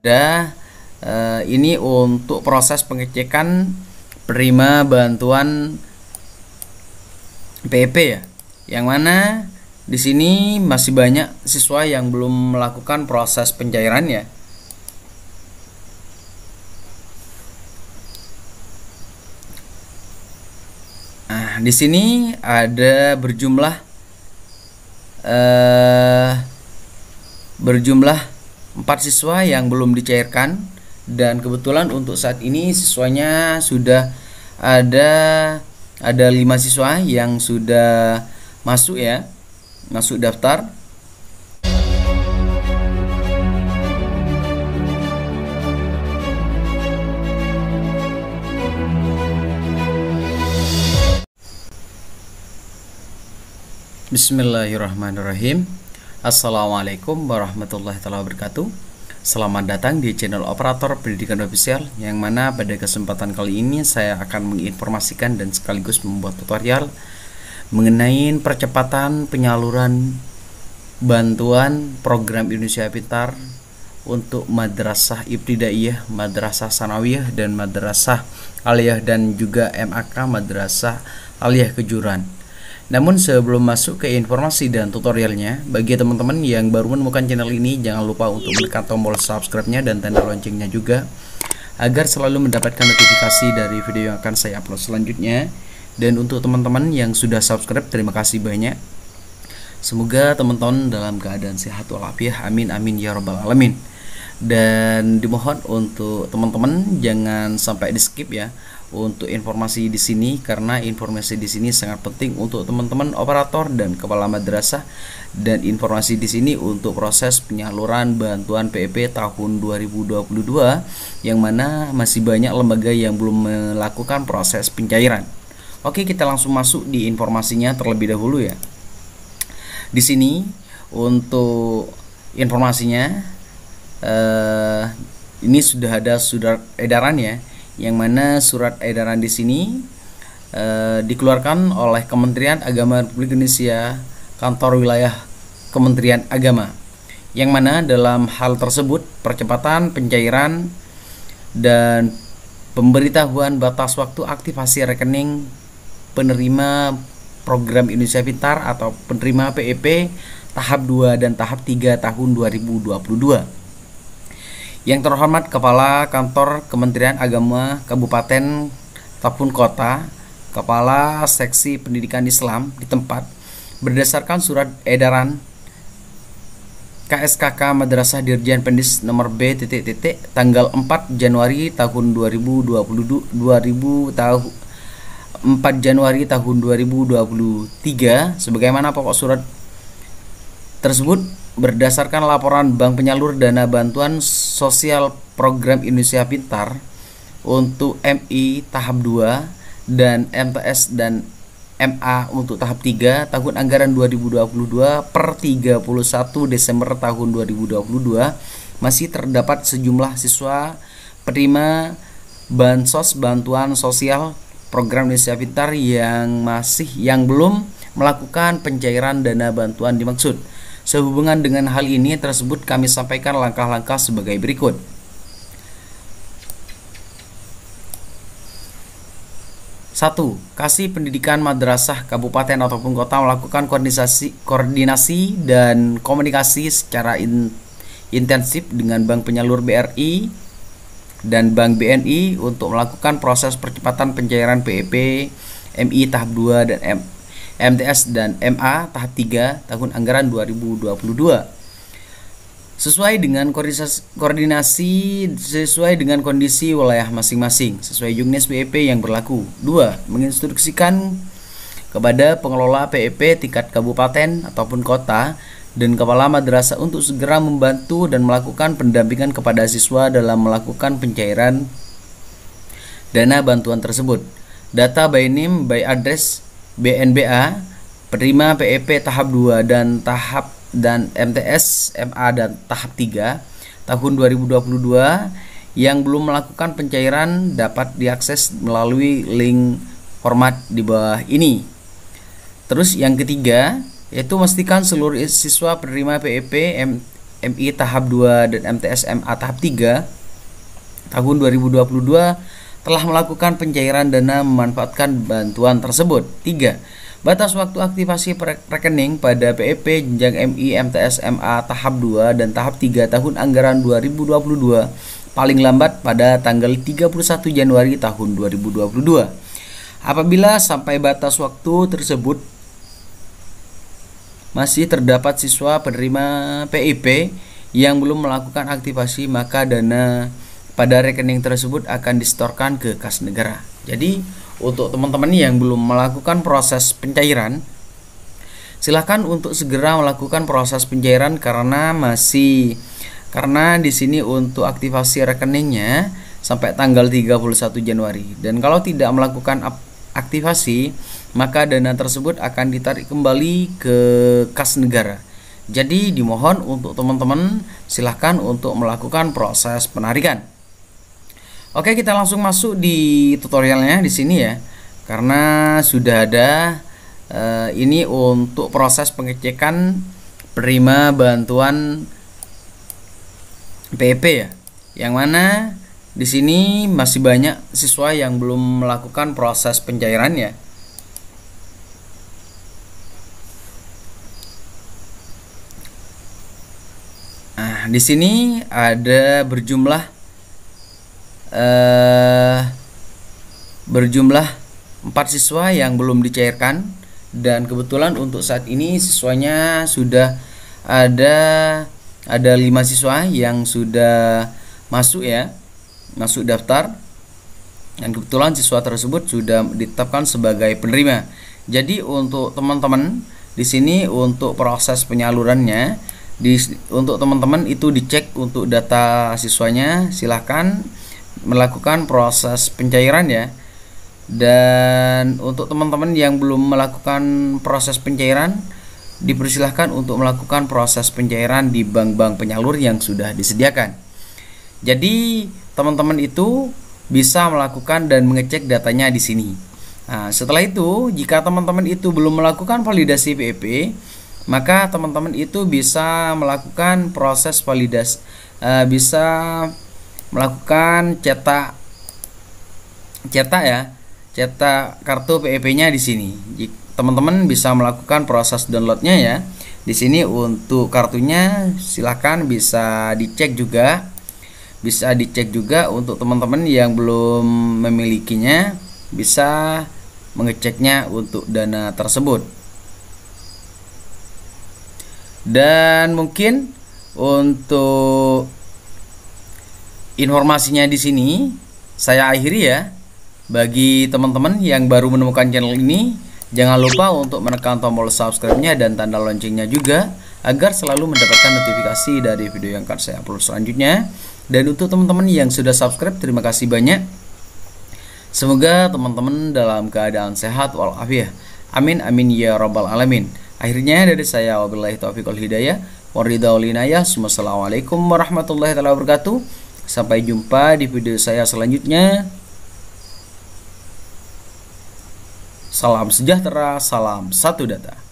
ada eh, ini untuk proses pengecekan penerima bantuan PP e ya. Yang mana di sini masih banyak siswa yang belum melakukan proses pencairannya. Nah, di sini ada berjumlah eh berjumlah empat siswa yang belum dicairkan dan kebetulan untuk saat ini siswanya sudah ada ada lima siswa yang sudah masuk ya masuk daftar Bismillahirrahmanirrahim Assalamualaikum warahmatullahi wabarakatuh Selamat datang di channel operator pendidikan ofisial Yang mana pada kesempatan kali ini saya akan menginformasikan dan sekaligus membuat tutorial Mengenai percepatan penyaluran bantuan program Indonesia Pintar Untuk madrasah ibtidaiyah, madrasah sanawiyah, dan madrasah aliyah Dan juga MAK madrasah aliyah kejuran namun sebelum masuk ke informasi dan tutorialnya, bagi teman-teman yang baru menemukan channel ini, jangan lupa untuk menekan tombol subscribe-nya dan tanda loncengnya juga, agar selalu mendapatkan notifikasi dari video yang akan saya upload selanjutnya. Dan untuk teman-teman yang sudah subscribe, terima kasih banyak. Semoga teman-teman dalam keadaan sehat walafiat. Amin amin ya robbal alamin dan dimohon untuk teman-teman jangan sampai di skip ya untuk informasi di sini karena informasi di sini sangat penting untuk teman-teman operator dan kepala madrasah dan informasi di sini untuk proses penyaluran bantuan PEP e tahun 2022 yang mana masih banyak lembaga yang belum melakukan proses pencairan. Oke, kita langsung masuk di informasinya terlebih dahulu ya. Di sini untuk informasinya uh, ini sudah ada surat edaran ya, yang mana surat edaran di sini uh, dikeluarkan oleh Kementerian Agama Republik Indonesia kantor wilayah Kementerian Agama yang mana dalam hal tersebut percepatan pencairan dan pemberitahuan batas waktu aktivasi rekening penerima program Indonesia Pintar atau penerima PEP e tahap 2 dan tahap 3 tahun 2022 yang terhormat Kepala Kantor Kementerian Agama Kabupaten ataupun Kota, Kepala Seksi Pendidikan Islam di tempat, berdasarkan surat edaran KSKK Madrasah Dirjen Pendis nomor B titik titik tanggal 4 Januari tahun 2022 2000 tahu 4 Januari tahun 2023 sebagaimana pokok surat tersebut berdasarkan laporan Bank Penyalur Dana Bantuan Sosial Program Indonesia Pintar untuk MI tahap 2 dan MTS dan MA untuk tahap 3 tahun anggaran 2022 per 31 Desember tahun 2022 masih terdapat sejumlah siswa penerima bansos bantuan sosial program Indonesia Pintar yang masih yang belum melakukan pencairan dana bantuan dimaksud. Sehubungan dengan hal ini tersebut kami sampaikan langkah-langkah sebagai berikut. Satu, kasih pendidikan madrasah kabupaten ataupun kota melakukan koordinasi, koordinasi dan komunikasi secara in, intensif dengan bank penyalur BRI dan bank BNI untuk melakukan proses percepatan pencairan PEP, MI tahap 2 dan M, MTS dan MA tahap 3 tahun anggaran 2022. Sesuai dengan koordinasi sesuai dengan kondisi wilayah masing-masing sesuai Juknis PEP yang berlaku. 2. Menginstruksikan kepada pengelola PEP e tingkat kabupaten ataupun kota dan kepala madrasah untuk segera membantu dan melakukan pendampingan kepada siswa dalam melakukan pencairan dana bantuan tersebut. Data by name by address BNBA, penerima PEP e tahap 2 dan tahap dan MTS MA dan tahap 3 tahun 2022 yang belum melakukan pencairan dapat diakses melalui link format di bawah ini. Terus yang ketiga, yaitu memastikan seluruh siswa penerima PEP MI tahap 2 dan MTS MA tahap 3 tahun 2022 telah melakukan pencairan dana memanfaatkan bantuan tersebut. 3. Batas waktu aktivasi rekening pada PEP e jenjang MI, MTS, MA tahap 2 dan tahap 3 tahun anggaran 2022 paling lambat pada tanggal 31 Januari tahun 2022. Apabila sampai batas waktu tersebut masih terdapat siswa penerima PIP e yang belum melakukan aktivasi, maka dana pada rekening tersebut akan disetorkan ke kas negara. Jadi, untuk teman-teman yang belum melakukan proses pencairan, silahkan untuk segera melakukan proses pencairan karena masih karena di sini untuk aktivasi rekeningnya sampai tanggal 31 Januari. Dan kalau tidak melakukan aktivasi, maka dana tersebut akan ditarik kembali ke kas negara. Jadi dimohon untuk teman-teman silahkan untuk melakukan proses penarikan. Oke, kita langsung masuk di tutorialnya di sini ya. Karena sudah ada eh, ini untuk proses pengecekan prima bantuan PP ya. Yang mana di sini masih banyak siswa yang belum melakukan proses pencairannya. Nah, di sini ada berjumlah eh, berjumlah empat siswa yang belum dicairkan dan kebetulan untuk saat ini siswanya sudah ada ada lima siswa yang sudah masuk ya masuk daftar dan kebetulan siswa tersebut sudah ditetapkan sebagai penerima. Jadi untuk teman-teman di sini untuk proses penyalurannya di untuk teman-teman itu dicek untuk data siswanya silahkan melakukan proses pencairan ya dan untuk teman-teman yang belum melakukan proses pencairan dipersilahkan untuk melakukan proses pencairan di bank-bank penyalur yang sudah disediakan jadi teman-teman itu bisa melakukan dan mengecek datanya di sini nah, setelah itu jika teman-teman itu belum melakukan validasi PEP e maka teman-teman itu bisa melakukan proses validasi uh, bisa melakukan cetak cetak ya cetak kartu PEP-nya di sini. Teman-teman bisa melakukan proses downloadnya ya. Di sini untuk kartunya silahkan bisa dicek juga, bisa dicek juga untuk teman-teman yang belum memilikinya bisa mengeceknya untuk dana tersebut. Dan mungkin untuk informasinya di sini. Saya akhiri ya. Bagi teman-teman yang baru menemukan channel ini, jangan lupa untuk menekan tombol subscribe-nya dan tanda loncengnya juga agar selalu mendapatkan notifikasi dari video yang akan saya upload selanjutnya. Dan untuk teman-teman yang sudah subscribe, terima kasih banyak. Semoga teman-teman dalam keadaan sehat walafiat. Amin amin ya rabbal alamin. Akhirnya dari saya wabillahi taufiq wal hidayah. Waridha ulinayah. warahmatullahi wabarakatuh. Sampai jumpa di video saya selanjutnya. Salam sejahtera, salam satu data.